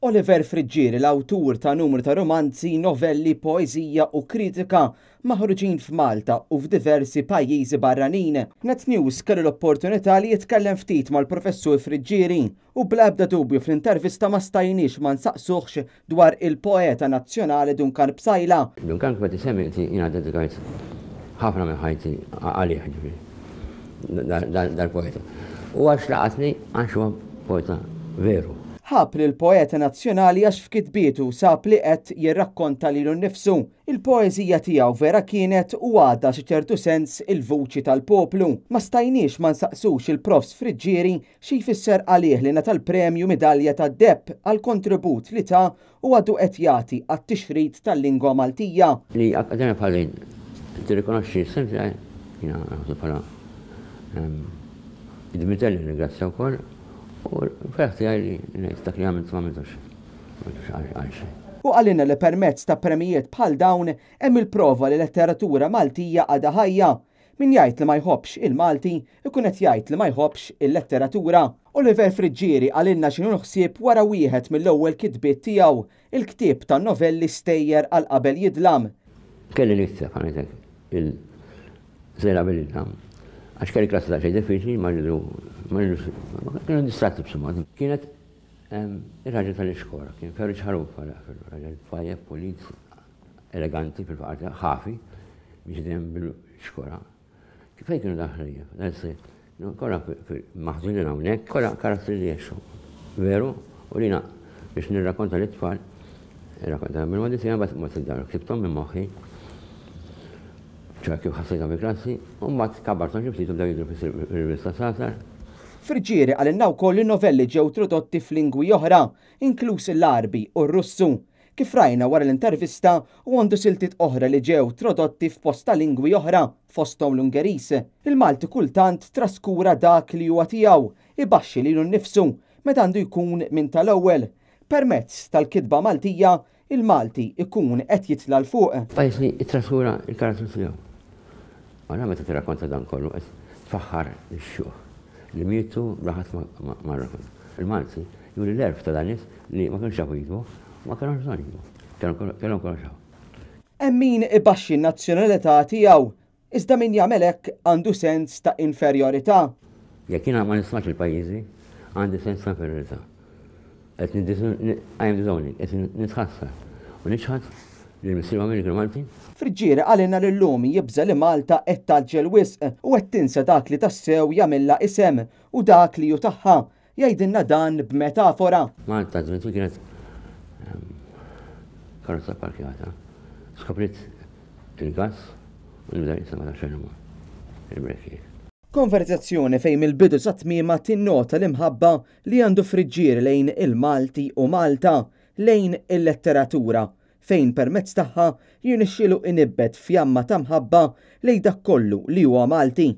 Oliver Friġġieri, l-awtur ta' numru ta' romanzi, novelli, poezija u kritika maħruġin f'Malta u f'diversi pajjiżi barranin. Net News kellu l-opportunità li jitkellem ftit mal-professur Friġġieri u bl-ebda dubju fl-intervista ma stajniex ma nsaqsuħx dwar il-poeta nazzjonali Dunkan Bsajla. Dunkan semmi ti jina dedikajt ħafna minn ħajti għalih dal-poeta. U għax laqatni għax poeta veru ħab li l-poeta nazzjonali għax f'kitbietu sab li qed jirrakkonta lilu nnifsu. Il-poezija tiegħu vera kienet u għadha xi ċertu sens il-vuċi tal-poplu. Ma stajniex ma nsaqsux il-profs Friġġieri xi jfisser għalih li natal l-premju medalja tad depp għal kontribut li ta' u għadu qed jagħti għat-tixrid tal-lingwa Maltija. Li akkademja bħalin tirrikonoxxi sempliċi eh, jiena bħala id-medalja ehm, ringrazzja wkoll U feħti dak li għamilt U għalina li permezz ta' premijiet bħal dawn hemm il-prova li letteratura Maltija għada ħajja min jgħid li ma jħobbx il-Malti ikun qed jgħid li ma jħobbx il-letteratura. Oliver Friġiri għalilna x'inhu ħsieb wara wieħed mill-ewwel kitbiet tiegħu, il-ktieb ta' novelli stejjer għal qabel jidlam. Kelli nikseb għanitek il-żera bil jidlam Għax kelli klassi ta' xejn diffiċli, ma rridu, ma rridu, kienu distratti b'summa. Kienet ehm, il-raġel tal-iskola, kien Ferri ċaruf għala fil-raġel fajja polit, eleganti fil-parti, ħafi, biex dejjem bil-iskola. Kifej kienu daħrija, għessi, kolla maħżunin għawnek, kolla karattri li jiexu. Veru, u lina biex nirrakonta l-itfall, rrakonta mill-għadisija, bat ma t-dar, ktibtom minn moħi, ċa kif ħassajta bi klassi, un mat kabarta ġibtitu bda jidru fil-rivista Sasar. Firġieri għalinnaw koll novelli ġew tradotti f'lingwi oħra, inklus l-arbi u r-russu, kif rajna wara l-intervista u għandu siltit oħra li ġew tradotti f'posta lingwi oħra fostom l-Ungeris. Il-Malti kultant traskura dak li huwa tiegħu ibaxxi lilu nnifsu meta għandu jkun minn tal-ewwel. Permezz tal-kidba Maltija, il-Malti ikun qed jitla l fuq. it traskura il-karattru tiegħu. Għana meta t-rakonta dan kollu, tfaxħar il-xuħ. Li mietu raħat ma raħat. Il-Malti, ju li l-erf ta' danis li ma kienx xafu jitbu, ma kienu bżon jitbu. Kienu kienu xafu. Emmin i-baxi nazjonalita tijaw, izda min jamelek għandu sens ta' inferiorita. Jekk jiena ma nismax il pajizi għandu sens ta' inferiorita. Għet inferiorità. Qed nidżoni, għet nitħassar. U nitħassar Il-Missima Amerikan Malti? għalina l-lum jibza li Malta qed taġġel wisq u qed tinsa dak li tassew jagħmilha isem u dak li jutaħħa jgħidilna dan b'metafora. Malta żmien kienet ehm, karozza parkjata. Skoprit il-gas u nibda jisema ta' xejn il-brekkier. Konverzazzjoni fejn il-bidu tmiema tinnota l-imħabba li għandu friġġier lejn il-Malti u Malta lejn il-letteratura fejn permezz tagħha jinixxilu inibbet fjamma ta' mħabba lejn kollu li huwa Malti.